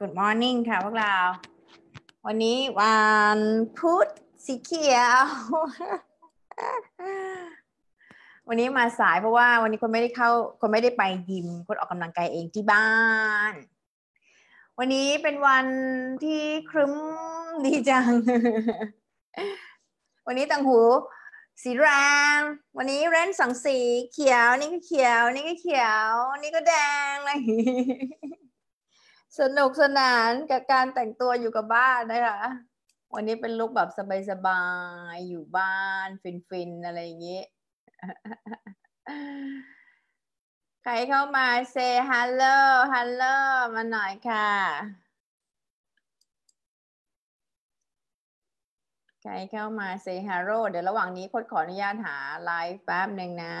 Good morning ค่ะพวกเรา วันนี้วันพุธสีเขียว วันนี้มาสายเพราะว่าวันนี้คนไม่ได้เข้า คนไม่ได้ไปยิม คนออกกำลังกายเองที่บ้าน วันนี้เป็นวันที่ครึ้มดีจัง วันนี้ตังหู สีแรง วันนี้เรนสองสีเขียวนี่ก็เขียว นี่ก็เขียว นี่ก็แดงอะไรสนุกสนานกับการแต่งตัวอยู่กับบ้านนะคะวันนี้เป็นลุกแบบสบายๆอยู่บ้าน ฟินๆอะไรอย่างนี้ใครเข้ามาเซฮัลโหลฮัลโหลมาหน่อยค่ะใครเข้ามาเซฮัลโหลเดี๋ยวระหว่างนี้พดขออนุญาตหาไลฟ์แป๊บหนึ่งนะ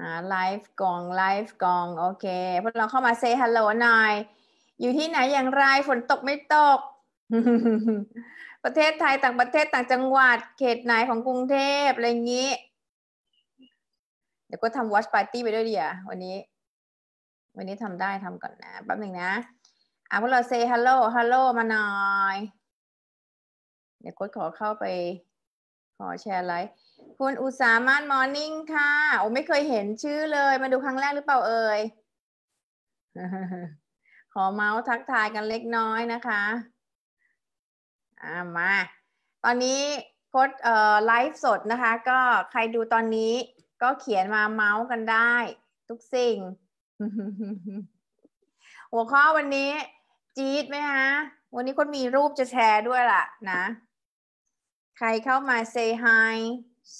หาไลฟ์กอง ไลฟ์กอง โอเค พวกเราเข้ามาเซฮัลโหลหน่อย อยู่ที่ไหนอย่างไรฝนตกไม่ตกประเทศไทยต่างประเทศต่างจังหวัดเขตไหนของกรุงเทพอะไรงนี้เดี๋ยวก็ทำวอชปาร์ตี้ไปด้วยดีะวันนี้วันนี้ทำได้ทำก่อนนะแป๊บหนึ่งนะอ่ะพวกเราเซฮัลโหลฮัลโหลมาหน่อย เดี๋ยวก็ขอเข้าไป ขอแชร์ไลฟ์คุณอุสามานมอร์นิ่งค่ะ โอ้ไม่เคยเห็นชื่อเลย มาดูครั้งแรกหรือเปล่าเอ่ย ขอเมาส์ทักทายกันเล็กน้อยนะคะอ่ามา ตอนนี้โค้ดเอ่อไลฟ์สดนะคะ ก็ใครดูตอนนี้ก็เขียนมาเมาส์กันได้ ทุกสิ่ง หัวข้อวันนี้จี๊ดไหมฮะ วันนี้คนมีรูปจะแชร์ด้วยล่ะ นะ ใครเข้ามา say hi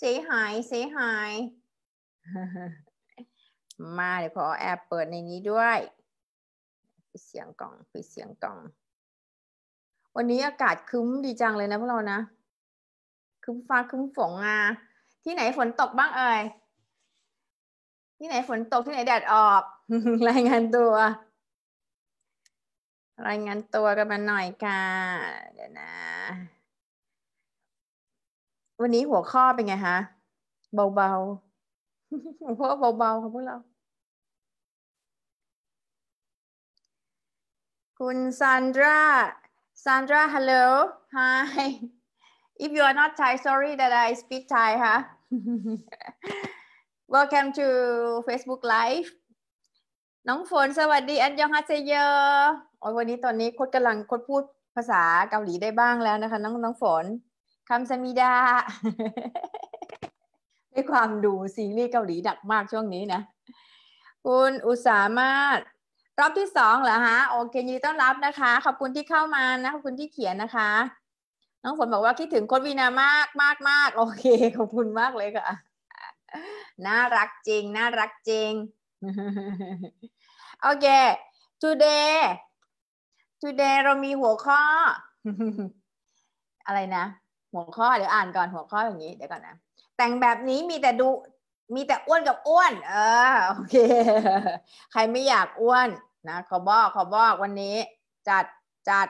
สียหายเสียหายมาเดี๋ยวขอแอบเปิดในนี้ด้วยปเสียงกล่องปเสียงกล่อง วันนี้อากาศคึ้มดีจังเลยนะพวกเรานะคึ้มฟ้าคึ้มฝนอ่ะที่ไหนฝนตกบ้างเอ่ยที่ไหนฝนตกที่ไหนแดดออกรายงานตัว รายงานตัวกันมาหน่อยค่ะเดี๋ยวนะวันนี้หัวข้อเป็นไงฮะเบาๆหัวข้อเบาๆของพวกเราคุณซานดรา s a n d r า hello. Hi. If you are not Thai, sorry that I speak Thai, ฮะ Welcome to Facebook Live. น้องฝนสวัสดีอันยองฮาเซเยอร์วันนี้ตอนนี้โคตรกำลังโคตรพูดภาษาเกาหลีได้บ้างแล้วนะคะน้องน้องฝนคำสมิดาให้ความดูซีรีส์เกาหลีดักมากช่วงนี้นะคุณอุตสามารถรอบที่สองเหรอฮะโอเคยินดีต้อนรับนะคะ ขอบคุณที่เข้ามานะ ขอบคุณที่เขียนนะคะ น้องฝนบอกว่าคิดถึงโค้ดวีนามากมากมากโอเค ขอบคุณมากเลยค่ะน่ารักจริง น่ารักจริงโอเค today today เรามีหัวข้อ อะไรนะหัวข้อเดี๋ยวอ่านก่อนหัวข้ออย่างนี้เดี๋ยวก่อนนะแต่งแบบนี้มีแต่ดู มีแต่อ้วนกับอ้วน เออโอเค ใครไม่อยากอ้วน นะขอบอกขอบอกวันนี้ จัดจัด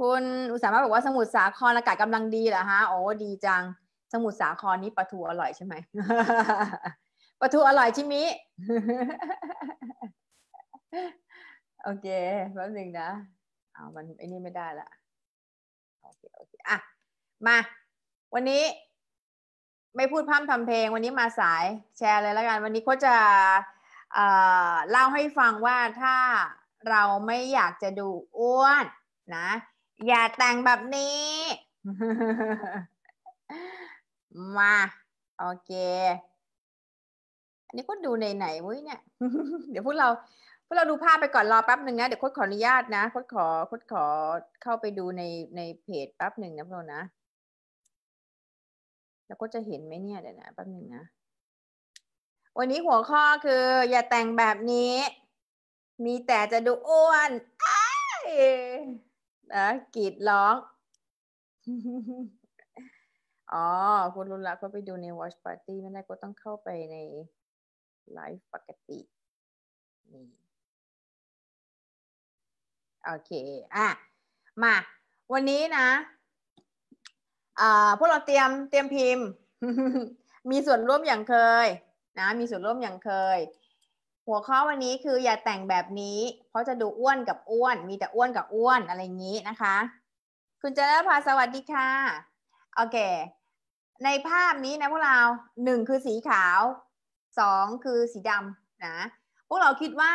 คุณอุสารถบอกว่าสมุทรสาครอากาศกำลังดีเหรอฮะโอ้ดี จัง สมุทรสาครนี้ปลาทูอร่อยใช่ไหมปลาทูอร่อยชิมิโอเคแป๊บหนึ่งนะเอามันไอ้นี่ไม่ได้ละโอเค โอเค อ่ะ มา วันนี้ ไม่พูดพร่ำทำเพลง วันนี้มาสายแชร์เลยแล้วกัน วันนี้ก็จะเล่าให้ฟังว่าถ้าเราไม่อยากจะดูอ้วนนะ อย่าแต่งแบบนี้มาโอเคอันนี้ก็ดูในไหนวุ้ยเนี่ยเดี๋ยวพวกเราเราดูภาพไปก่อนรอแป๊บหนึ่งนะเดี๋ยวคดขออนุญาตนะคดขอคดขอเข้าไปดูในในเพจแป๊บหนึ่งนะพวกเรานะแล้วก็จะเห็นไหมเนี่ยเดี๋ยวนะแป๊บหนึ่งนะ วันนี้หัวข้อคือ อย่าแต่งแบบนี้ มีแต่จะดูอ้วนนะกรีดร้องอ๋อคุณรุ่นละก็ไปดูใน Watch Party ไม่ได้ก็ต้องเข้าไปในไลฟ์ปกตินี่โอเค อ่ะ มา วันนี้นะอ่าพวกเราเตรียม เตรียมพิมพ์ มีส่วนร่วมอย่างเคย นะ มีส่วนร่วมอย่างเคย หัวข้อวันนี้คืออย่าแต่งแบบนี้ เพราะจะดูอ้วนกับอ้วน มีแต่อ้วนกับอ้วนอะไรอย่างนี้นะคะ คุณเจริญพาสวัสดีค่ะ โอเค ในภาพนี้นะพวกเราหนึ่งคือสีขาวสองคือสีดำนะ พวกเราคิดว่า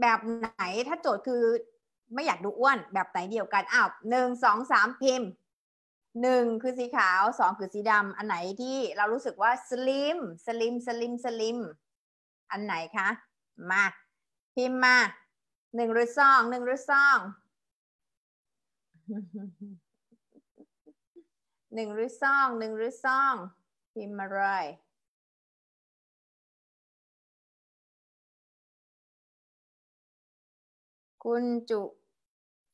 แบบไหนถ้าโจทย์คือไม่อยากดูอ้วนแบบไหน เดียวกันอ้าวหนึ่งสอง สามพิมพ์หนึ่งคือสีขาวสองคือสีดำอันไหนที่เรารู้สึกว่าสลิมสลิมสลิมสลิม อันไหนคะมาพิมพ์มาหนึ่งหรือสองหนึ่งหรือสองหนึ่งหรือสองหนึ่งหรือสองพิมพ์มาเลยคุณจุ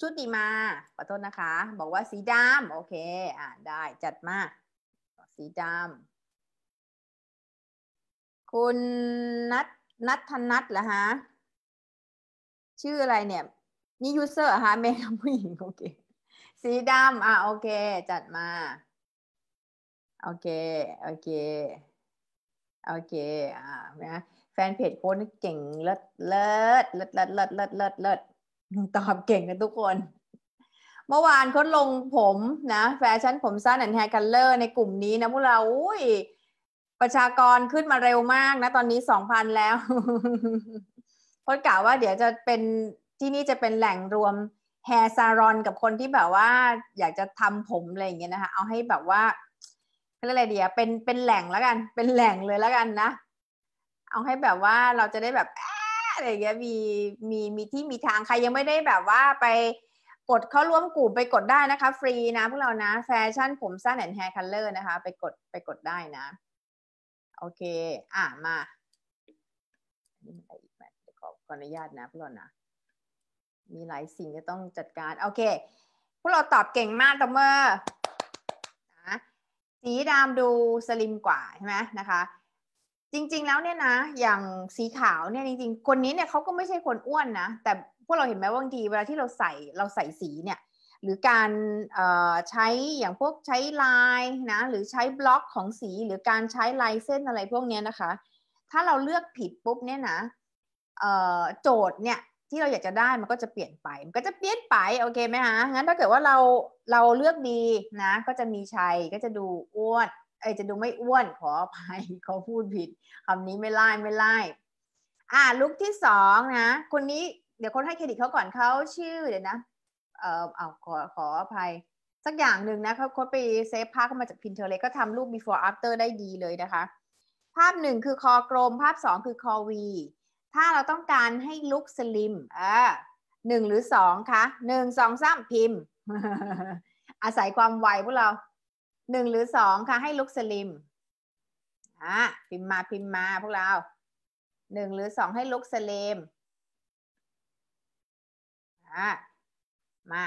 ชุติมา ขอโทษนะคะ บอกว่าสีดำโอเค อ่า ได้ จัดมา สีดำคุณนัทนัทธนัทเหรอฮะ ชื่ออะไรเนี่ย นี่ยูเซอร์ฮะเมนผู้หญิง โอเค สีดำอ่าโอเค จัดมา โอเค โอเค โอเค อ่านะแฟนเพจโค้ดเก่ง เลิศเลิศเลิศเลิศเลิศเลิศเลิศตอบเก่งกันทุกคน เมื่อวานคขลงผมนะแฟชั่นผมสั้นแอนแฮร์คัลเลอร์ในกลุ่มนี้นะพวกเราอุ้ยประชากรขึ้นมาเร็วมากนะ ตอนนี้สองพันแล้วพดกล่าวว่า เดี๋ยวจะเป็นที่นี่จะเป็นแหล่งรวมแฮร์ซารอนกับคนที่แบบว่า อยากจะทำผมอะไรอย่างเงี้ยนะคะเอาให้แบบว่าเรียกอะไรเดียเป็นเป็นแหล่งแล้วกัน เป็นแหล่งเลยแล้วกันนะเอาให้แบบว่าเราจะได้แบบอะไรเงี้ยมีมีมีที่มีทางใครยังไม่ได้แบบว่าไปกดเข้าร่วมกลุ่มไปกดได้นะคะ ฟรีนะ พวกเรานะ แฟชั่นผมสั้นแอนแฮร์คัลเลอร์นะคะ ไปกดไปกดได้นะ โอเคอ่ะ มา่อีกขออนุญาตนะพวกเรานะ มีหลายสิ่งที่ต้องจัดการ โอเค พวกเราตอบเก่งมากตเมือร์สีดำดูสลิมกว่าใช่ไหมนะคะจริงๆ แล้วเนี่ยนะ อย่างสีขาวเนี่ยจริงๆ คนนี้เนี่ยเขาก็ไม่ใช่คนอ้วนนะ แต่พวกเราเห็นไหมว่าบางทีเวลาที่เราใส่เราใส่สีเนี่ย หรือการใช้อย่างพวกใช้ลายนะ หรือใช้บล็อกของสี หรือการใช้ลายเส้นอะไรพวกนี้นะคะ ถ้าเราเลือกผิดปุ๊บเนี่ยนะโจทย์เนี่ยที่เราอยากจะได้มันก็จะเปลี่ยนไป มันก็จะเปลี่ยนไป โอเคไหมคะงั้นถ้าเกิดว่าเราเราเลือกดีนะ ก็จะมีชัย ก็จะดูอ้วนอจะดูไม่อ้วนขออภัยเขาพูดผิด คำนี้ไม่ไล่ไม่ไล่อ่าลุกที่สองนะ คนนี้เดี๋ยวคนให้เครดิตเขาก่อนเขาชื่อเดี๋ยวนะ เออเอาขอขออภัย สักอย่างหนึ่งนะเขาไปเซฟภาพเข้ามาจาก Pinterest ก็ทำรูป before after ได้ดีเลยนะคะ ภาพหนึ่งคือคอกลมภาพสองคือคอวีถ้าเราต้องการให้ลุกสลิมอ่าหนึ่งหรือสองคะหนึ่งสองสามพิมพ์ อาศัยความไวพวกเราหนึ่งหรือสองคะให้ลุกสลิม อ่ะพิมมาพิมมาพวกเราหนึ่งหรือสองให้ลุกสลิม อ่ะมา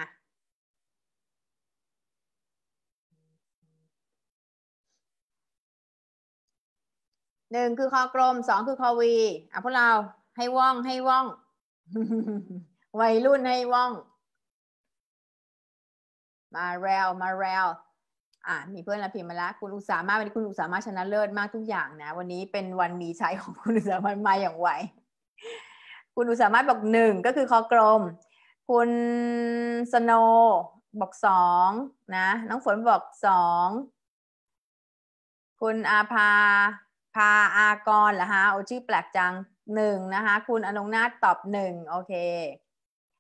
หนึ่งคือคอกลมสองคือคอวี อ่ะพวกเราให้ว่อง ให้ว่องวัยรุ่นให้ว่อง มาเรวมาเรวอ่ามีเพื่อนละพิมมาละคุณอุตสามาวันนี้คุณอุตสามาชนะเลิศมากทุกอย่างนะ วันนี้เป็นวันมีชัยของคุณอุตสามามาอย่างไวคุณอุตสามาบอกหนึ่งก็คือคอกลมคุณสโนบอกสองนะ น้องฝนบอกสองคุณอาภาพาอากรเหรอฮะโอชื่อแปลกจังหนึ่งนะคะ คุณอนงนาตอบหนึ่งโอเค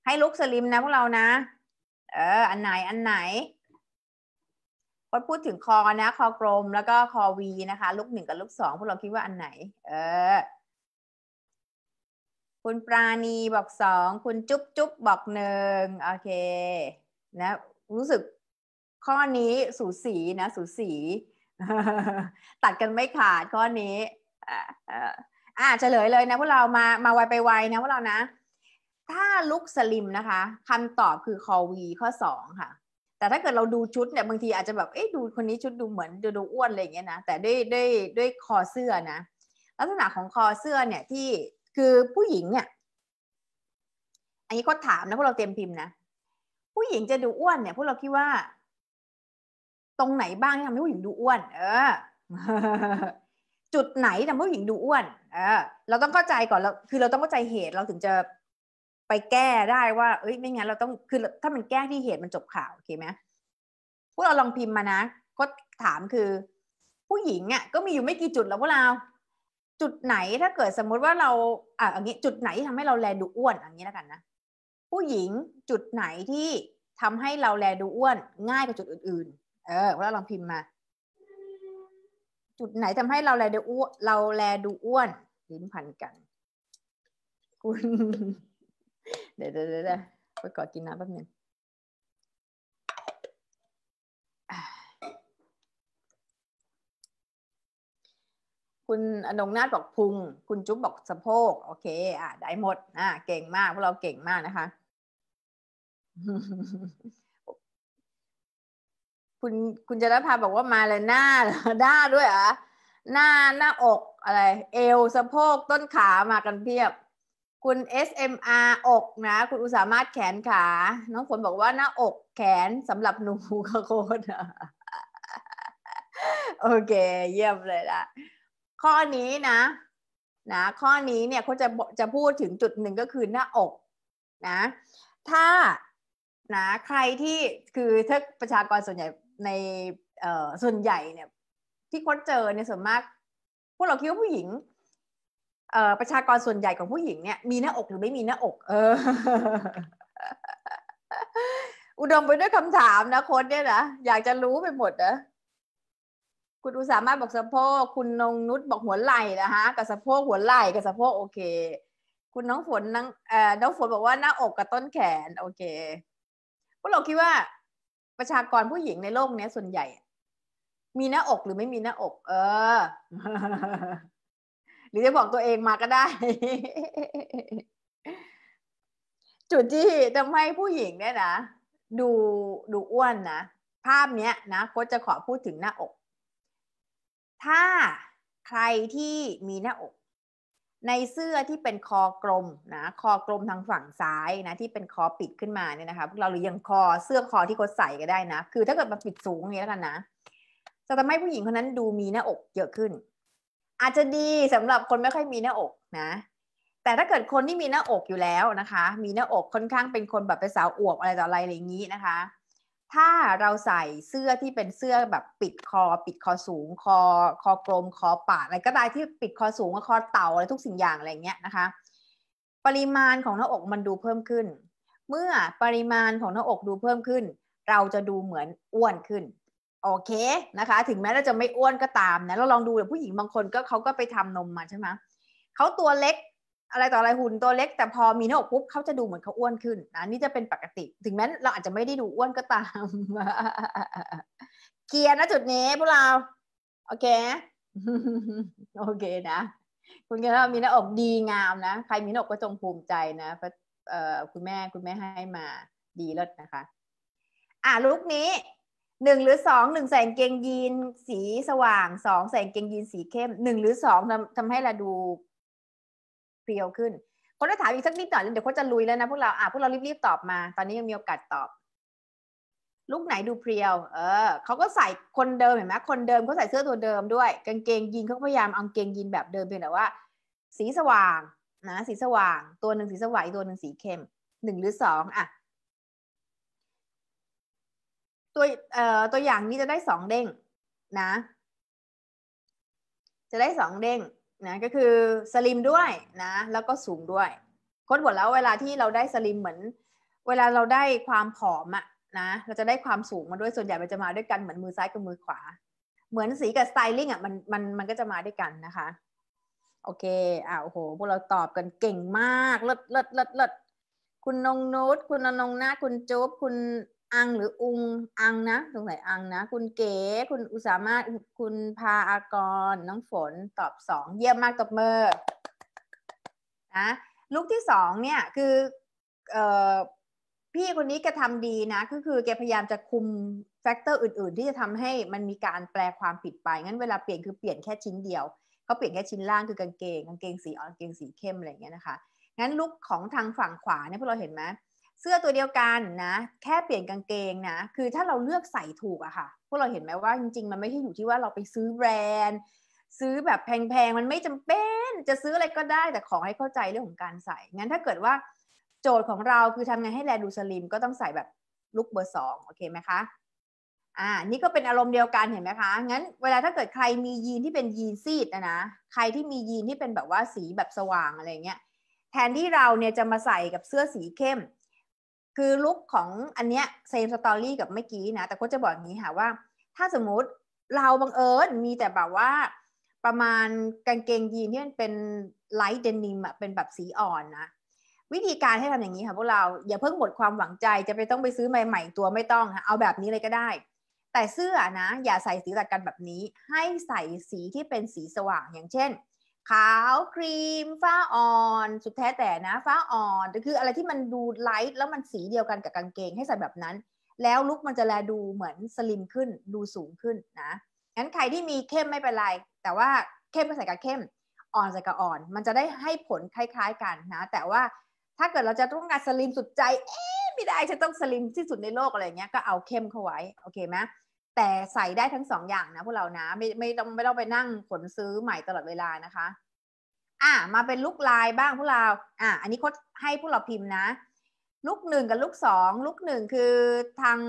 ให้ลุกสลิมนะพวกเรานะเอออันไหนอันไหนพอพูดถึงคอนะ คอกลมแล้วก็คอวีนะคะลูกหนึ่งกับลูกสองพวกเราคิดว่าอันไหน เออ คุณปราณีบอกสองคุณจุ๊บจุ๊บบอกหนึ่งโอเคนะรู้สึกข้อนี้สูสีนะ สูสีตัดกันไม่ขาดข้อนี้อ่าเฉลยเลยนะ พวกเรามามาไวไปไวนะพวกเรานะ ถ้าลุกสลิมนะคะคำตอบคือคอวีข้อสองค่ะแต่ถ้าเกิดเราดูชุดเนี่ยบางทีอาจจะแบบเอ๊ะดูคนนี้ชุดดูเหมือนดูดูอ้วนอะไรอย่างเงี้ยนะแต่ด้วยด้วยด้วยคอเสื้อนะลักษณะของคอเสื้อเนี่ยที่คือผู้หญิงเนี่ย อันนี้ก็ถามนะพวกเราเตรียมพิมพ์นะผู้หญิงจะดูอ้วนเนี่ยพวกเราคิดว่า ตรงไหนบ้างที่ทำให้ผู้หญิงดูอ้วน เออ จุดไหนทำให้ผู้หญิงดูอ้วน เออเราต้องเข้าใจก่อนเราคือเราต้องเข้าใจเหตุเราถึงจะไปแก้ได้ว่าเอ้ยไม่งั้นเราต้องคือถ้ามันแก้ที่เหตุมันจบข่าวโอเคไหมพวกเราลองพิมพ์มานะก็ถามคือ ผู้หญิงอะ่ะ ก็มีอยู่ไม่กี่จุดแล้วพวกเรา จุดไหนถ้าเกิดสมมุติว่าเราอ่ะอย่างนี้ จุดไหนที่ทำให้เราแลดูอ้วนอย่างนี้แล้วกันนะผู้หญิงจุดไหนที่ทำให้เราแลดูอ้วน ง่ายกว่าจุดอื่น ๆ เออพวกเราลองพิมพ์มา จุดไหนทำให้เราแลดูอ้วนเราแลดูอ้วนลิ้นพันกัน คุณเดี๋ยวเดี๋ยวไปกอกินน้ำแป๊บนึงคุณอนงนาฏบอกพุง คุณจุ๊บบอกสะโพก โอเค อ่ะได้หมดอ่ะ เก่งมาก พวกเราเก่งมากนะคะ คุณคุณจรพาบอกว่ามาเลยหน้า หน้าด้วยอ่ะหน้าหน้าอก อะไร เอวสะโพกต้นขามากันเพียบคุณ SMR อกนะคุณอุสามารถแขนขา น้องฝนบอกว่าหน้าอกแขนสำหรับหนูกระโคนโอเคเยี่ยมเลยละข้อนี้นะนะข้อนี้เนี่ยเขาจะจะพูดถึงจุดหนึ่งก็คือหน้าอกนะถ้านะใครที่คือถ้าประชากรส่วนใหญ่ในส่วนใหญ่เนี่ยที่ค้นเจอเนี่ยส่วนมากพวกเราคิดว่าผู้หญิงประชากรส่วนใหญ่ของผู้หญิงเนี่ยมีหน้าอกหรือไม่มีหน้าอก เออ อุดมไปด้วยคำถามนะคนดเนี่ยนะอยากจะรู้ไปหมดนะคุณอุสามารถบอกสะโพกคุณนงนุชบอกหัวไหล่นะฮะกับสะโพกหัวไหล่กับสะโพกโอเค คุณน้องฝนน้องเอ่อน้องฝนบอกว่าหน้าอกกับต้นแขน โอเคพวกเราคิดว่าประชากรผู้หญิงในโลกเนี้ยส่วนใหญ่ มีหน้าอกหรือไม่มีหน้าอก เออหรือจะบอกตัวเองมาก็ได้ จุดที่ทำให้ผู้หญิงเนี่ยนะดูดูอ้วนนะ ภาพเนี้ยนะโค้จะขอพูดถึงหน้าอก ถ้าใครที่มีหน้าอกในเสื้อที่เป็นคอกลมนะคอกลมทางฝั่งซ้ายนะ ที่เป็นคอปิดขึ้นมาเนี่ยนะคะพวกเราหรือยังคอเสื้อคอที่โค้ใส่ก็ได้นะคือถ้าเกิดมาปิดสูงอย่างนี้แล้วกันนะจะทำให้ผู้หญิงคนนั้นดูมีหน้าอก เยอะขึ้นอาจจะดีสำหรับคนไม่ค่อยมีหน้าอกนะ แต่ถ้าเกิดคนที่มีหน้าอกอยู่แล้วนะคะ มีหน้าอกค่อนข้างเป็นคนแบบเป็นสาวอวบอะไรต่ออะไรอะไรอย่างนี้นะคะ ถ้าเราใส่เสื้อที่เป็นเสื้อแบบปิดคอ ปิดคอสูงคอคอกลมคอปาดอะไรก็ได้ที่ปิดคอสูงคอเต่าอะไรทุกสิ่งอย่างอะไรเงี้ยนะคะ ปริมาณของหน้าอกมันดูเพิ่มขึ้น เมื่อปริมาณของหน้าอกดูเพิ่มขึ้น เราจะดูเหมือนอ้วนขึ้นโอเคนะคะ ถึงแม้เราจะไม่อ้วนก็ตามนะเราลองดูแบบผู้หญิงบางคนก็เขาก็ไปทำนมมาใช่ไหมเขาตัวเล็ก อะไรต่ออะไรหุ่นตัวเล็ก แต่พอมีหน้าอกปุ๊บเขาจะดูเหมือนเขาอ้วนขึ้นนะนี่จะเป็นปกติ ถึงแม้เราอาจจะไม่ได้ดูอ้วนก็ตามเกียร์นะจุดนี้พวกเราโอเคโอเค นะคุณก้ามีหน้าอกดีงามนะใครมีหน้าอกก็จงภูมิใจนะเอระคุณแม่คุณแม่ให้มาดีเลิศนะคะ อ่ะลุกนี้หนึ่งหรือสองหนึ่งใส่เกงยีนสีสว่างสองใส่เกงยีนสีเข้มหนึ่งหรือสองทำทำให้เราดูเพียวขึ้นคนจะถามอีกสักนิดหน่อยเดี๋ยวคนจะลุยแล้วนะพวกเราอ่ะพวกเรารีบๆตอบมา ตอนนี้ยังมีโอกาสตอบ ลูกไหนดูเพียวเออเขาก็ใส่คนเดิมเห็นไหมคนเดิมเขาใส่เสื้อตัวเดิมด้วยกางเกงยีนเขาพยายามเอาเกงยีนแบบเดิมเพียงแต่ว่า สีสว่างนะสีสว่าง ตัวหนึ่งสีสว่างตัวหนึ่งสีเข้มหนึ่งหรือสองอ่ะตัวเอ่อตัวอย่างนี้จะได้สองเด้งนะ จะได้สองเด้งนะก็คือสลิมด้วยนะ แล้วก็สูงด้วยค้นหัวแล้วเวลาที่เราได้สลิมเหมือน เวลาเราได้ความผอมอะนะเราจะได้ความสูงมาด้วยส่วนใหญ่มันจะมาด้วยกันเหมือนมือซ้ายกับมือขวา เหมือนสีกับสไตลิ่งอะมันมันมันก็จะมาด้วยกันนะคะโอเคอ่าโอ้โหพวกเราตอบกันเก่งมากเลิศเลิศเลิศเลิศคุณนงนุชคุณนนงนาคุณจุ๊บคุณอังหรือ อุง อัง นะตรงไหนอังนะ คุณเก๋คุณอุสามารถคุณพาอากรน้องฝนตอบสองเยี่ยมมากตบมือนะลูกที่สองเนี่ยคือเอ่อพี่คนนี้กระทำดีนะก็คือแกพยายามจะคุมแฟกเตอร์อื่นๆ ที่จะทำให้มันมีการแปลความผิดไปงั้นเวลาเปลี่ยนคือเปลี่ยนแค่ชิ้นเดียวเขาเปลี่ยนแค่ชิ้นล่างคือกางเกงกางเกงสีอ่อนกางเกงสีเข้มอะไรอย่างเงี้ยนะคะงั้นลุกของทางฝั่งขวาเนี่ยพวกเราเห็นไหมเสื้อตัวเดียวกันนะ แค่เปลี่ยนกางเกงนะ คือถ้าเราเลือกใส่ถูกอะค่ะพวกเราเห็นไหมว่าจริงๆมันไม่ใช่อยู่ที่ว่าเราไปซื้อแบรนด์ซื้อแบบแพงๆมันไม่จำเป็นจะซื้ออะไรก็ได้แต่ขอให้เข้าใจเรื่องของการใส่งั้นถ้าเกิดว่าโจทย์ของเราคือทำไงให้แลดูสลิมก็ต้องใส่แบบลุกเบอร์สองโอเคไหมคะอ่านี่ก็เป็นอารมณ์เดียวกันเห็นไหมคะงั้นเวลาถ้าเกิดใครมียีนที่เป็นยีนซีดนะนะใครที่มียีนที่เป็นแบบว่าสีแบบสว่างอะไรเงี้ยแทนที่เราเนี่ยจะมาใส่กับเสื้อสีเข้มคือลุคของอันเนี้ยเซมสตอรี่กับเมื่อกี้นะ แต่ก็จะบอกอย่างนี้ค่ะว่า ถ้าสมมุติเราบังเอิญมีแต่แบบว่า ประมาณกางเกงยีนที่มันเป็นไลท์เดนิมอะเป็นแบบสีอ่อนนะ วิธีการให้ทำอย่างนี้ค่ะ พวกเราอย่าเพิ่งหมดความหวังใจจะไปต้องไปซื้อใหม่ ๆตัวไม่ต้องค่ะเอาแบบนี้เลยก็ได้ แต่เสื้อนะ อย่าใส่สีตัดกันแบบนี้ ให้ใส่สีที่เป็นสีสว่างอย่างเช่นขาวครีมฟ้าอ่อน สุดแท้แต่นะ ฟ้าอ่อนคืออะไรที่มันดูไลท์แล้วมันสีเดียวกันกับกางเกงให้ใส่แบบนั้น แล้วลุกมันจะแลดูเหมือนสลิมขึ้นดูสูงขึ้นนะงั้นใครที่มีเข้มไม่เป็นไรแต่ว่าเข้มก็ใส่กับเข้มอ่อนใส่กับอ่อนมันจะได้ให้ผลคล้ายๆกันนะแต่ว่าถ้าเกิดเราจะต้องการสลิมสุดใจเอ๊ะไม่ได้ฉันต้องสลิมที่สุดในโลกอะไรเงี้ยก็เอาเข้มเข้าไว้โอเคไหมแต่ใส่ได้ทั้งสองอย่างนะพวกเรานะไม่ไม่ต้องไม่ต้องไปนั่งขนซื้อใหม่ตลอดเวลานะคะอ่ะมาเป็นลูกลายบ้างพวกเราอ่ะอันนี้คขาให้พวกเราพิมพ์นะลูกหนึ่งกับลูกสองลูกหนึ่งคือทาง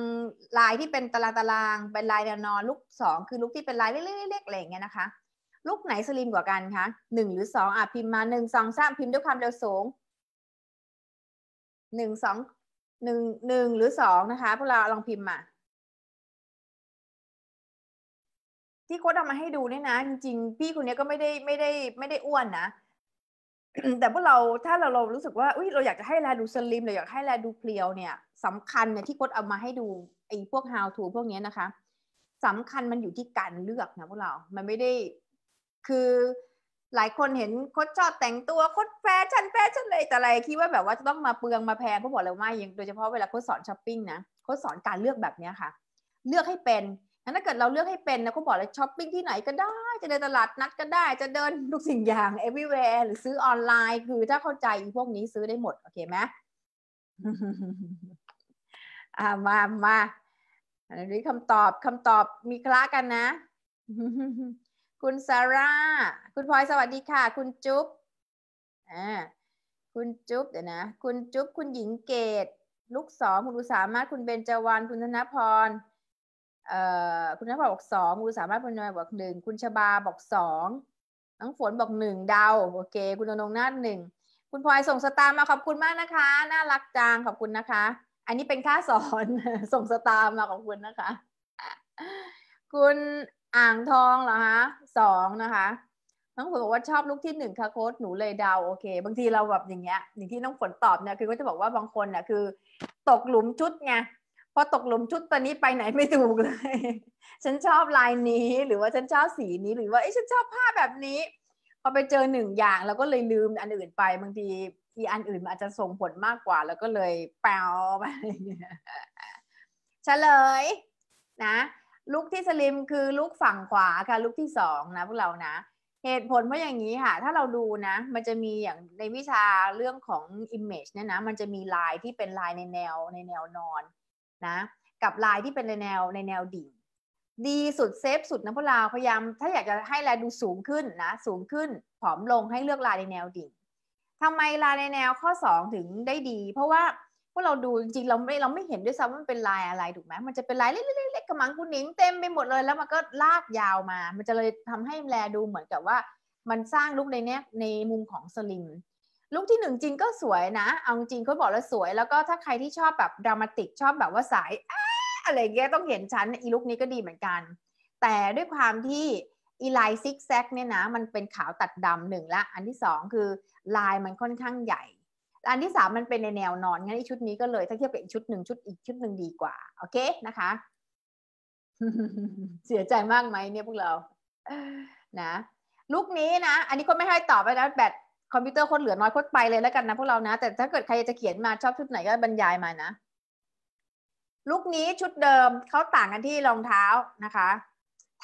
ลายที่เป็นตารางตารางเป็นลายแนวนอนลูกสองคือลูกที่เป็นลายเล็กๆๆอะไรอย่างเงี้ยนะคะลูกไหนสลิมกว่ากันคะหนึ่งหรือสองอ่ะพิมพ์มาหนึ่งสองสามพิมพ์ด้วยความเร็วสูงหนึ่งสองหนึ่งหนึ่งหรือสองนะคะพวกเราลองพิมพ์มาที่โค้ดเอามาให้ดูเนี่ยนะ จริงๆพี่คนนี้ก็ไม่ได้ไม่ได้ไม่ได้อ้วนนะแต่พวกเราถ้าเราเรารู้สึกว่าอุ้ยเราอยากจะให้แลดูสลิมเราอยากให้แลดูเพลียวเนี่ยสำคัญเนี่ยที่โค้ดเอามาให้ดูไอ้พวก how to พวกนี้นะคะสำคัญมันอยู่ที่การเลือกนะพวกเรา มันไม่ได้คือหลายคนเห็นโค้ดชอบแต่งตัวโค้ดแฟชั่นแฟชั่นเลยแต่อะไรคิดว่าแบบว่าจะต้องมาเปลืองมาแพงเขาบอกเลยว่าอย่างโดยเฉพาะเวลาโค้ดสอนช้อปปิ้งนะโค้ดสอนการเลือกแบบนี้ค่ะ เลือกให้เป็นถ้าเกิดเราเลือกให้เป็นนะก็บอกเลยช้อปปิ้งที่ไหนก็ได้ จะเดินตลาด นัดก็ได้ จะเดินทุกสิ่งอย่าง everywhere หรือซื้อออนไลน์ คือถ้าเข้าใจพวกนี้ซื้อได้หมด โอเคไหมอ่ามา มาอันนี้คำตอบคำตอบมีคละกันนะ คุณซาร่า คุณพลอยสวัสดีค่ะ คุณจุ๊บอ่าคุณจุ๊บเดี๋ยวนะคุณจุ๊บคุณหญิงเกต ลูกสอง คุณอุสามารถ คุณเบญจวรรณคุณธนพรคุณนภาบอกสองคุณสามารถพนอยบอกหนึ่ง คุณชบาบอกสองน้องฝนบอกหนึ่งดาวโอเค คุณนงนาหนึ่ง คุณพลอยส่งสตาร์มาขอบคุณมากนะคะ น่ารักจังขอบคุณนะคะ อันนี้เป็นค่าสอน ส่งสตาร์มาขอบคุณนะคะ คุณอ่างทองเหรอคะสองนะคะน้องฝนบอกว่าชอบลูกที่หนึ่งค่ะโค้ดหนูเลยดาวโอเค บางทีเราแบบอย่างเงี้ย อย่างที่น้องฝนตอบเนี่ย คือก็จะบอกว่าบางคนเนี่ยคือตกหลุมชุดไงอตกหลุมชุดตัวนี้ไปไหนไม่ถูกเลย ฉันชอบลายนี้ หรือว่าฉันชอบสีนี้ หรือว่าไอ้ฉันชอบผ้าแบบนี้ พอไปเจอหนึ่งอย่างเราก็เลยลืมอันอื่นไปบางทีอีอันอื่นอาจจะส่งผลมากกว่าแล้วก็เลยแปลไปเฉลยนะลุกที่สลิมคือลุกฝั่งขวาค่ะ ลุกที่สองนะ พวกเรานะเหตุผลเพราะอย่างนี้ค่ะ ถ้าเราดูนะ มันจะมีอย่างในวิชาเรื่องของ image เนี่ยนะมันจะมีลายที่เป็นลายในแนว ในแนวนอนนะกับลายที่เป็นในแนวในแนวดิ่งดีสุดเซฟสุดนะพวกเราพยายาม ถ้าอยากจะให้ลายดูสูงขึ้นนะสูงขึ้น ผอมลงให้เลือกลายในแนวดิ่งทำไมลายในแนวข้อ 2 ถึงได้ดี เพราะว่าพวกเราดู จริงเราไม่เราไม่เห็นด้วยซ้ำว่ามันเป็นลายอะไร ถูกไหมมันจะเป็นลายเล็กๆกระมังกุนิง เต็มไปหมดเลยแล้วมันก็ลากยาวมา มันจะเลยทำให้แลดูเหมือนกับว่า มันสร้างลุกในเนี้ยในมุมของสลิมลุคที่หนึ่งจริงก็สวยนะ เอาจริงเขาบอกแล้วสวย แล้วก็ถ้าใครที่ชอบแบบดรามาติกชอบแบบว่าสายอะไรเงี้ยต้องเห็นชั้นอีลุคนี้ก็ดีเหมือนกัน แต่ด้วยความที่อีลายซิกแซกเนี่ยนะ มันเป็นขาวตัดดำหนึ่งละอันที่สองคือลายมันค่อนข้างใหญ่ อันที่สามมันเป็นในแนวนอน งั้นอีชุดนี้ก็เลยถ้าเทียบกับอีชุดหนึ่งชุดอีกชุดหนึ่งดีกว่า โอเคนะคะ เสียใจมากไหมเนี่ยพวกเรานะลุคนี้นะอันนี้ก็ไม่ให้ตอบไปนะแบบคอมพิวเตอร์คนเหลือน้อยคดไปเลยแล้วกันนะพวกเรานะ แต่ถ้าเกิดใครจะเขียนมาชอบชุดไหนก็บรรยายมานะลุกนี้ชุดเดิมเขาต่างกันที่รองเท้านะคะ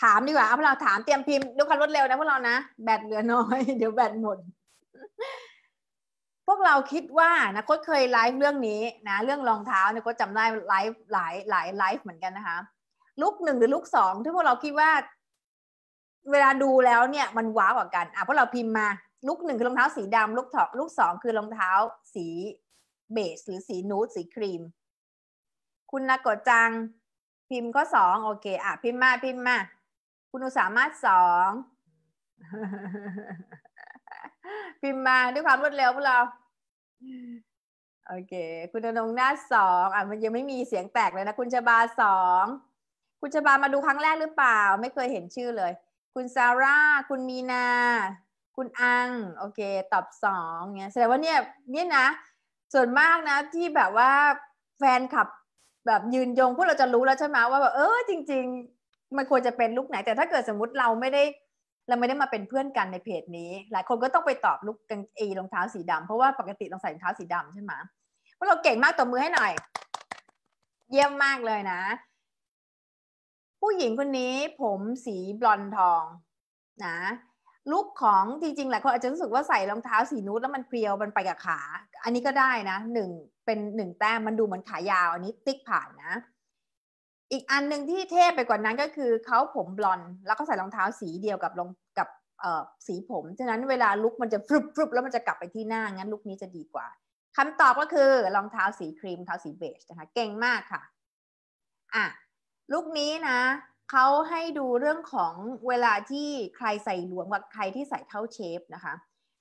ถามดีกว่าเอาพวกเราถามเตรียมพิมพ์ดูคันรวดเร็วนะพวกเรานะแบตเหลือน้อย เดี๋ยวแบตหมด พวกเราคิดว่านะโคตดเคยไลฟ์เรื่องนี้นะ เรื่องรองเท้าเนี่ยโคตดจำได้ไลฟ์หลายหลายไลฟ์เหมือนกันนะคะ ลุกหนึ่งหรือลุกสองที่พวกเราคิดว่า เวลาดูแล้วเนี่ยมันว้าวกว่ากันอ่ะพวกเราพิมพ์มาลุกหนึ่งคือรองเท้าสีดำลุกถอกลุกสองคือรองเท้าสีเบสหรือสีนูดสีครีม คุณนากดจังพิมพ์ก้อสองโอเคอ่ะพิมพ์มาพิมพ์มา คุณอุสามารถสองพิมพ์มาด้วยความรวดเร็วพวกเราโอเค คุณนงหน้าสองอ่ะมันยังไม่มีเสียงแตกเลยนะ คุณชบาสองคุณชบามาดูครั้งแรกหรือเปล่า ไม่เคยเห็นชื่อเลย คุณซาร่าคุณมีนาคุณอัง โอเค ตอบสองเงี้ยแสดงว่าเนี่ยเนี่ยนะ ส่วนมากนะที่แบบว่าแฟนขับแบบยืนยง พวกเราจะรู้แล้วใช่ไหมว่าแบบเออ จริง ๆ มันควรจะเป็นลุกไหน แต่ถ้าเกิดสมมติเราไม่ได้เราไม่ได้มาเป็นเพื่อนกันในเพจนี้ หลายคนก็ต้องไปตอบลุกกางเอรองเท้าสีดำ เพราะว่าปกติเราใส่รองเท้าสีดำใช่ไหมพวกเราเก่งมากตบมือให้หน่อย เยี่ยมมากเลยนะ ผู้หญิงคนนี้ผมสีบลอนทอง นะลุกของจริงๆหลายคนอาจจะรู้สึกว่าใส่รองเท้าสีนูดแล้วมันเพรียวมันไปกับขา อันนี้ก็ได้นะหนึ่งเป็นหนึ่งแต้มมันดูเหมือนขายาวอันนี้ติ๊กผ่านนะ อีกอันหนึ่งที่เทพไปกว่านั้นก็คือเขาผมบลอนแล้วก็ใส่รองเท้าสีเดียวกับรองกับสีผมฉะนั้นเวลาลุกมันจะฟรุบบแล้วมันจะกลับไปที่หน้างั้นลุกนี้จะดีกว่าคำตอบก็คือรองเท้าสีครีมเท้าสีเบจนะคะเก่งมากค่ะอ่ะลุกนี้นะเขาให้ดูเรื่องของเวลาที่ใครใส่หลวมกับใครที่ใส่เท่าเชฟนะคะ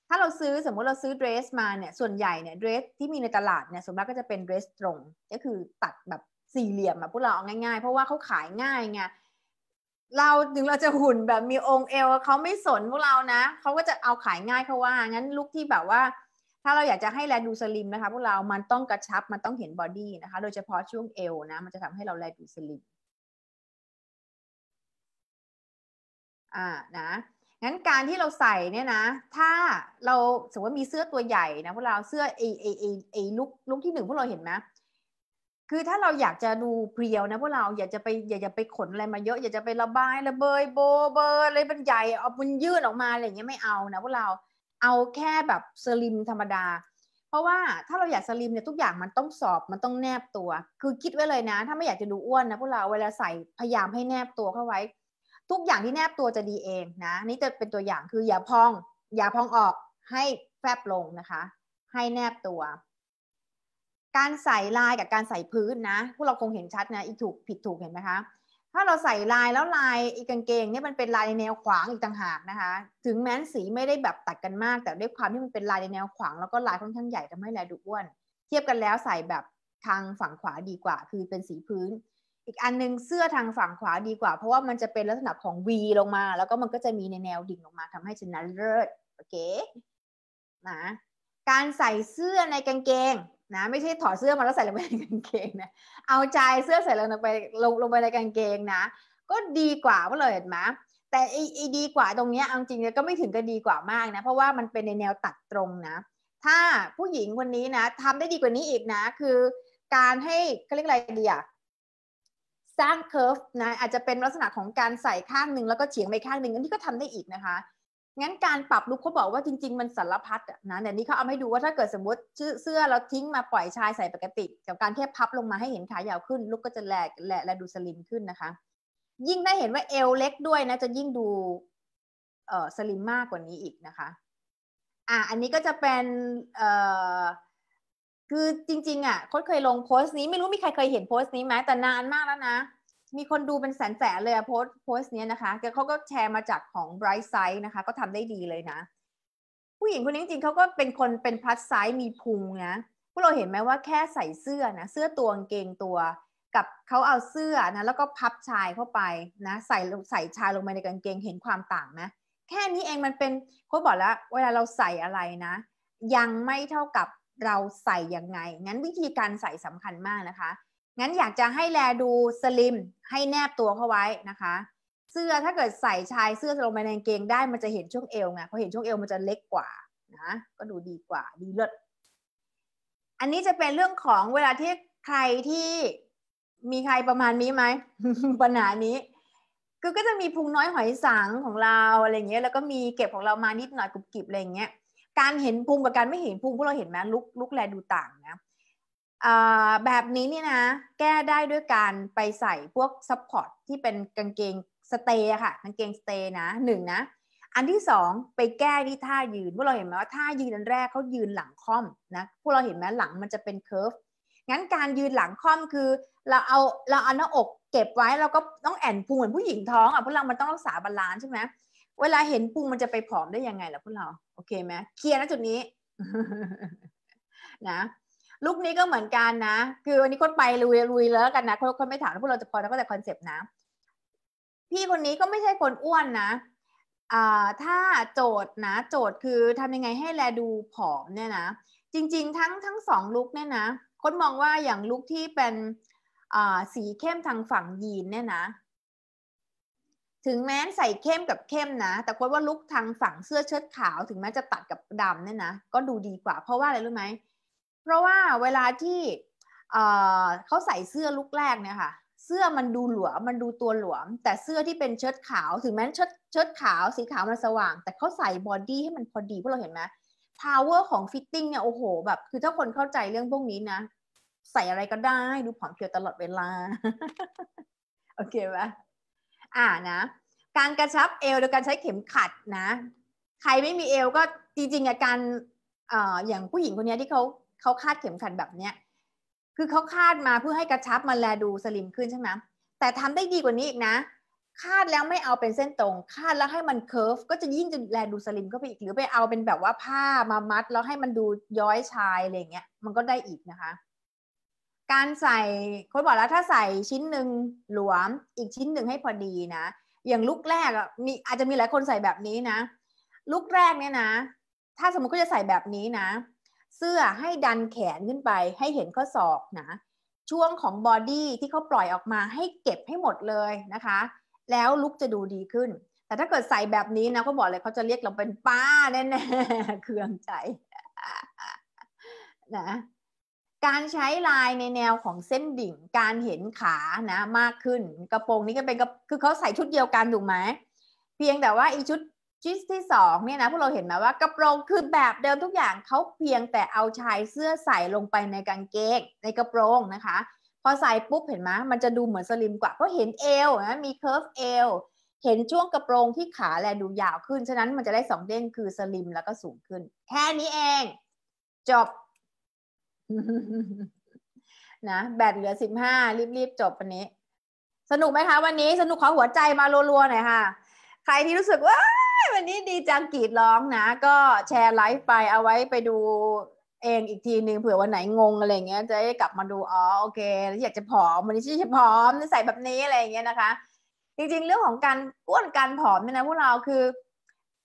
ถ้าเราซื้อสมมติเราซื้อเดรสมาเนี่ยส่วนใหญ่เนี่ยเดรสที่มีในตลาดเนี่ยส่วนมากก็จะเป็นเดรสตรง ก็คือตัดแบบสี่เหลี่ยมอะพวกเราเอาง่าย ๆ เพราะว่าเขาขายง่ายไงเราถึงเราจะหุ่นแบบมีองค์เอวเขาไม่สนพวกเรานะเขาก็จะเอาขายง่ายเขาว่า งั้นลุกที่แบบว่าถ้าเราอยากจะให้แลดูสลิมนะคะพวกเรามันต้องกระชับมันต้องเห็นบอดี้นะคะโดยเฉพาะช่วงเอวนะมันจะทำให้เราแลดูสลิมอ่านะงั้นการที่เราใส่เนี่ยนะ ถ้าเราสมมติว่ามีเสื้อตัวใหญ่นะพวกเราเสื้อเอเอเอเอลุกลุกที่หนึ่งพวกเราเห็นไหมคือถ้าเราอยากจะดูเพรียวนะพวกเราอยากจะไปอยากจะไปขนอะไรมาเยอะอยากจะไประบายระเบยโบเบอร์อะไรมันใหญ่เอามันยืดออกมาอะไรเงี้ยไม่เอานะ พวกเราเอาแค่แบบสลิมธรรมดา เพราะว่าถ้าเราอยากสลิมเนี่ยทุกอย่างมันต้องสอบมันต้องแนบตัว คือคิดไว้เลยนะ ถ้าไม่อยากจะดูอ้วนนะพวกเราเวลาใส่พยายามให้แนบตัวเข้าไว้ทุกอย่างที่แนบตัวจะดีเองนะนี่จะเป็นตัวอย่างคืออย่าพองอย่าพองออกให้แฟบลงนะคะ ให้แนบตัว การใส่ลายกับการใส่พื้นนะพวกเราคงเห็นชัดนะอีกถูกผิดถูกเห็นไหมคะถ้าเราใส่ลายแล้วลายอีกางเกงเนี่ยมันเป็นลายในแนวขวางอีกต่างหากนะคะถึงแม้นสีไม่ได้แบบตัดกันมาก แต่ด้วยความที่มันเป็นลายในแนวขวางแล้วก็ลายค่อนข้างใหญ่ทำให้ลายดูอ้วน เทียบกันแล้วใส่แบบทางฝั่งขวาดีกว่า คือเป็นสีพื้นอีกอันนึงเสื้อทางฝั่งขวาดีกว่าเพราะว่ามันจะเป็นลักษณะของ V ลงมา แล้วก็มันก็จะมีในแนวดิ่งลงมาทำให้ชนะเลิศโอเคนะการใส่เสื้อในกางเกงนะไม่ใช่ถอดเสื้อมาแล้วใส่ลงไปในกางเกงนะเอาใจเสื้อใส่ลงไปลงลงไปในกางเกงนะ ก็ดีกว่าเลยเห็นไหมแต่อีดีกว่าตรงเนี้ยเอาจริงก็ไม่ถึงกับดีกว่ามากนะเพราะว่ามันเป็นในแนวตัดตรงนะถ้าผู้หญิงคนนี้นะทำได้ดีกว่านี้อีกนะคือ การให้เขาเรียกอะไรดีอะสร้างเคอร์ฟนะอาจจะเป็นลักษณะของการใส่ข้างหนึ่งแล้วก็เฉียงไปข้างหนึ่งอันนี้ก็ทำได้อีกนะคะ งั้นการปรับลุกเขาบอกว่าจริงๆ มันสารพัดนะแต่นี้เขาเอาให้ดูว่าถ้าเกิดสมมติเสื้อเราทิ้งมาปล่อยชายใส่ปกติกับการแค่พับลงมาให้เห็นขายาวขึ้นลุกก็จะแหลกแหละและดูสลิมขึ้นนะคะ ยิ่งได้เห็นว่าเอวเล็กด้วยนะจะยิ่งดูเออสลิมมากกว่านี้อีกนะคะอ่ะอันนี้ก็จะเป็นเออคือจริงๆอ่ะโค้ดเคยลงโพสต์นี้ไม่รู้ มีใครเคยเห็นโพสต์นี้ไหมแต่นานมากแล้วนะมีคนดูเป็นแสนๆเลยโพสต์โพสต์นี้นะคะแกเขาก็แชร์มาจากของ Bright s i z e นะคะก็ทำได้ดีเลยนะ ผู้หญิงคนนี้จริงๆเขาก็เป็นคนเป็นพ l ั s ไซส์มีพุงนะพวกเราเห็นไหมว่าแค่ใส่เสื้อนะ เสื้อตัวกางเกงตัว กับเขาเอาเสื้อนะแล้วก็พับชายเข้าไปนะใส่ใส่ชายลงไปในกางเกงเห็นความต่างนะแค่นี้เองมันเป็นเขาบอกแล้วเวลาเราใส่อะไรนะยังไม่เท่ากับเราใส่ยังไง งั้นวิธีการใส่สำคัญมากนะคะ งั้นอยากจะให้แลดูสลิม ให้แนบตัวเข้าไว้นะคะ เสื้อถ้าเกิดใส่ชาย เสื้อลงไปในเกงได้ มันจะเห็นช่วงเอวไงพอเห็นช่วงเอวมันจะเล็กกว่านะ ก็ดูดีกว่า ดีเลิศ อันนี้จะเป็นเรื่องของเวลาที่ใครที่มีใครประมาณนี้ไหม ปัญหานี้ก็จะมีพุงน้อยหอยสังของเราอะไรเงี้ย แล้วก็มีเก็บของเรามานิดหน่อยกรุบกริบอะไรเงี้ยการเห็นภูมิกับการไม่เห็นภูมิพวกเราเห็นไหมลุกลุกแลดูต่างนะแบบนี้นี่นะแก้ได้ด้วยการไปใส่พวกซัพพอร์ตที่เป็นกางเกงสเตย์ค่ะกางเกงสเตย์นะหนึ่งนะอันที่สองไปแก้ที่ท่ายืนพวกเราเห็นไหมว่าท่ายืนอันแรกเขายืนหลังค่อมนะพวกเราเห็นไหมหลังมันจะเป็นเคิร์ฟงั้นการยืนหลังค่อมคือเราเอาเราเอาหน้าอกเก็บไว้เราก็ต้องแอนพุงเหมือนผู้หญิงท้องอ่ะพวกเรามันต้องรักษาบาลานซ์ใช่ไหมเวลาเห็นพุงมันจะไปผอมได้ยังไงล่ะพวกเราโอเคไหมเคลียร์นะจุดนี้นะลุกนี้ก็เหมือนกันนะ คือวันนี้คนไปลุยลุยแล้วกันนะคนไม่ถามแล้วพวกเราจะพอแล้วก็แต่คอนเซปต์นะพี่คนนี้ก็ไม่ใช่คนอ้วนนะถ้าโจทย์นะ โจทย์คือทำยังไงให้แลดูผอมเนี่ยนะจริง ๆ ทั้งทั้งสองลุกเนี่ยนะคนมองว่าอย่างลุกที่เป็นสีเข้มทางฝั่งยีนเนี่ยนะถึงแม้ใส่เข้มกับเข้มนะแต่ควรว่าลุกทางฝั่งเสื้อเชิ้ตขาวถึงแม้จะตัดกับดำเนี่ยนะก็ดูดีกว่า เพราะว่าอะไรรู้ไหมเพราะว่าเวลาที่เขาใส่เสื้อลุกแรกเนี่ยค่ะ เสื้อมันดูหลวมมันดูตัวหลวม แต่เสื้อที่เป็นเชิ้ตขาวถึงแม้เชิ้ตเชิ้ตขาวสีขาวมันสว่าง แต่เขาใส่บอดี้ให้มันพอดีพวกเราเห็นไหมพาวเวอร์ของฟิตติ้งเนี่ยโอ้โห แบบ คือถ้าคนเข้าใจเรื่องพวกนี้นะ ใส่อะไรก็ได้ดูผอมเพรียวตลอดเวลาโอเคไหมอ่านะ การกระชับเอวโดยการใช้เข็มขัดนะใครไม่มีเอวก็จริงๆอาการเอ่ออย่างผู้หญิงคนนี้ที่เขาเขาคาดเข็มขัดแบบเนี้ยคือเขาคาดมาเพื่อให้กระชับมันแลดูสลิมขึ้นใช่ไหมแต่ทำได้ดีกว่านี้อีกนะ คาดแล้วไม่เอาเป็นเส้นตรง คาดแล้วให้มันเคิร์ฟก็จะยิ่งจะแลดูสลิมก็ไปอีกหรือไปเอาเป็นแบบว่าผ้ามามัดแล้วให้มันดูย้อยชายอะไรเงี้ยมันก็ได้อีกนะคะการใส่คนบอกแล้วถ้าใส่ชิ้นหนึ่งหลวม อีกชิ้นหนึ่งให้พอดีนะอย่างลุกแรกมีอาจจะมีหลายคนใส่แบบนี้นะลุกแรกเนี่ยนะถ้าสมมติก็จะใส่แบบนี้นะ เสื้อให้ดันแขนขึ้นไปให้เห็นข้อศอกนะช่วงของบอดี้ที่เขาปล่อยออกมา ให้เก็บให้หมดเลยนะคะ แล้วลุกจะดูดีขึ้น แต่ถ้าเกิดใส่แบบนี้นะก็บอกเลยเขาจะเรียกเราเป็นป้าแน่ๆเคืองใจนะการใช้ลายในแนวของเส้นดิ่งการเห็นขานะมากขึ้น กระโปรงนี้ก็เป็นคือเขาใส่ชุดเดียวกันถูกไหมเพียงแต่ว่าอีชุดชุดที่สองเนี่ยนะพวกเราเห็นไหมว่ากระโปรงคือแบบเดิมทุกอย่างเขาเพียงแต่เอาชายเสื้อใส่ลงไปในกางเกงในกระโปรงนะคะพอใส่ปุ๊บเห็นไหมมันจะดูเหมือนสลิมกว่าเพราะเห็นเอวนะมีเคิร์ฟเอวเห็นช่วงกระโปรงที่ขาแลดูยาวขึ้นฉะนั้นมันจะได้สองเด้งคือสลิมแล้วก็สูงขึ้น แค่นี้เองจบนะแบตเหลือสิบห้ารีบ ๆ จบวันนี้ สนุกไหมคะวันนี้สนุกขอหัวใจมารัวๆหน่อยค่ะ ใครที่รู้สึกว่า วันนี้ดีจังกรีดร้อง นะ ก็แชร์ไลฟ์ ไปเอาไว้ไปดูเองอีกที นึงเผื่อวันไหน งง อะไรเงี้ยจะกลับมาดูอ๋อโอเค แล้ว อยากจะผอม วันนี้ชีนจะผอม ใส่แบบนี้อะไรเงี้ยนะคะ จริง ๆ เรื่องของการอ้วนการผอมเนี่ยนะพวกเราคือ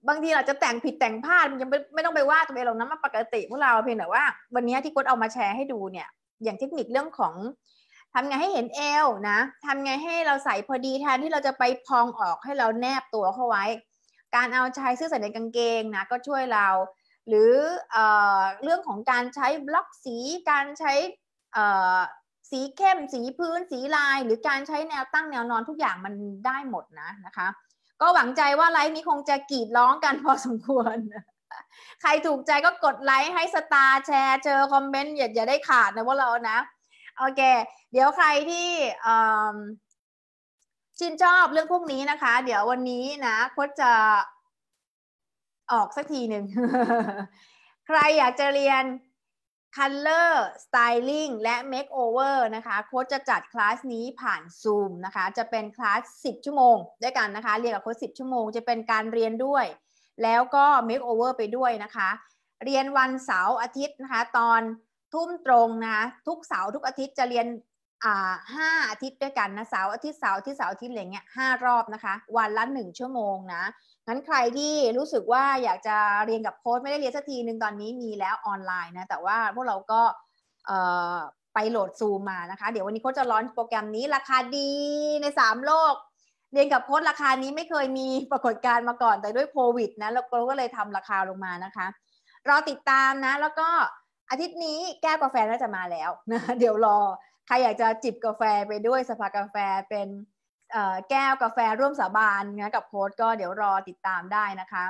บางทีเราจะแต่งผิดแต่งพลาดมันยังไม่ไม่ต้องไปว่าตัวเองหรอกนะมันปกติพวกเราเพียงแต่ว่า วันนี้ที่กดเอามาแชร์ให้ดูเนี่ยอย่างเทคนิคเรื่องของทำไงให้เห็นเอวนะทำไงให้เราใส่พอดีแทนที่เราจะไปพองออกให้เราแนบตัวเข้าไว้ การเอาชายเสื้อใส่ในกางเกงนะก็ช่วยเรา หรือเอเรื่องของการใช้บล็อกสี การใช้สีเข้มสีพื้นสีลายหรือการใช้แนวตั้งแนวนอนทุกอย่างมันได้หมดนะนะคะก็หวังใจว่าไลฟ์นี้คงจะกรีดร้องกันพอสมควร ใครถูกใจก็กดไลค์ให้สตาร์แชร์เจอคอมเมนต์อย่าอย่าได้ขาดนะว่าเรานะ โอเค เดี๋ยวใครที่ ชินชอบเรื่องพวกนี้นะคะ เดี๋ยววันนี้นะโค้ชจะ ออกสักทีหนึ่ง ใครอยากจะเรียน Color Styling และ Makeover นะคะโค้ชจะจัดคลาสนี้ผ่าน Zoom นะคะจะเป็นคลาส 10 ชั่วโมง ด้วยกันนะคะ เรียนกับโค้ช10 ชั่วโมง จะเป็นการเรียนด้วย แล้วก็ Makeover ไปด้วยนะคะ เรียนวัน เสาร์อาทิตย์นะคะ ตอนทุ่มตรงนะะทุกเสาร์ทุกอาทิตย์จะเรียนห้าอาทิตย์ด้วยกันนะ เสาร์อาทิตย์เสาร์อาทิตย์เสาร์อาทิตย์อะไรเงี้ยห้ารอบนะคะ วันละหนึ่งชั่วโมงนะนั้นใครที่รู้สึกว่าอยากจะเรียนกับโค้ดไม่ได้เรียนสักทีหนึ่งตอนนี้มีแล้วออนไลน์นะ แต่ว่าพวกเราก็ไปโหลดซูมมานะคะ เดี๋ยววันนี้โค้ดจะร้อนโปรแกรมนี้ราคาดีใน 3 โลก เรียนกับโค้ดราคานี้ไม่เคยมีปรากฏการณ์มาก่อน แต่ด้วยโควิดนะเราก็เลยทำราคาลงมานะคะ รอติดตามนะ แล้วก็อาทิตย์นี้แก้วกาแฟน่าจะมาแล้วนะเดี๋ยวรอใครอยากจะจิบกาแฟไปด้วยสภากาแฟเป็นแก้วกาแฟร่วมสาบานนะกับโค้ดก็เดี๋ยวรอติดตามได้นะคะ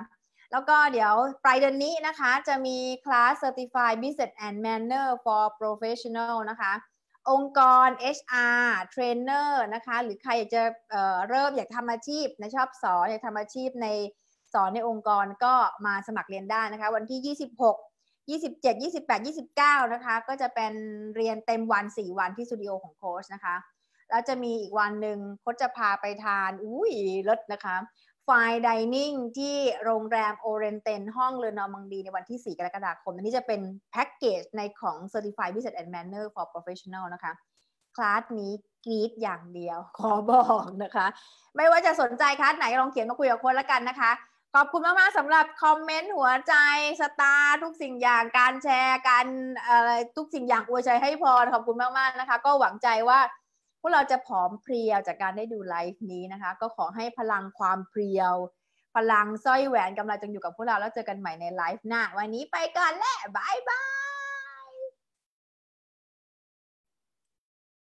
แล้วก็เดี๋ยวปลายเดือนนี้นะคะจะมีคลาส Certified Business and Manner for Professional นะคะ องค์กร HR Trainer นะคะ หรือใครอยากจะเเริ่มอยากทำอาชีพนะชอบสอนอยากทำอาชีพในสอนในองค์กรก็มาสมัครเรียนได้นะคะ วันที่ 26 27 28 29 นะคะ ก็จะเป็นเรียนเต็มวัน 4 วันที่สตูดิโอของโค้ชนะคะแล้วจะมีอีกวันหนึ่งพจจะพาไปทาน อุ้ยเลิศนะคะายดิเนิที่โรงแรมโอเรนเตนห้องเลอนอมังดีในวันที่ 4 กรกฎาคมอันนี้จะเป็นแพ็กเกจในของ Certified Business and Manner for Professional นะคะ คลาสนี้กรีดอย่างเดียว ขอบอกนะคะ ไม่ว่าจะสนใจคลาสไหนลองเขียนมาคุยกับคนละกันนะคะ ขอบคุณมาก ๆ สำหรับคอมเมนต์หัวใจสตาร์ทุกสิ่งอย่าง การแชร์การอะไรทุกสิ่งอย่างอวยใจให้พรขอบคุณมาก ๆ นะคะ ก็หวังใจว่าพวกเราจะผอมเพรียวจากการได้ดูไลฟ์นี้นะคะ ก็ขอให้พลังความเพรียว พลังสร้อยแหวนกำลังจงอยู่กับพวกเราแล้วเจอกันใหม่ในไลฟ์หน้าวันนี้ไปก่อนแหละบายบาย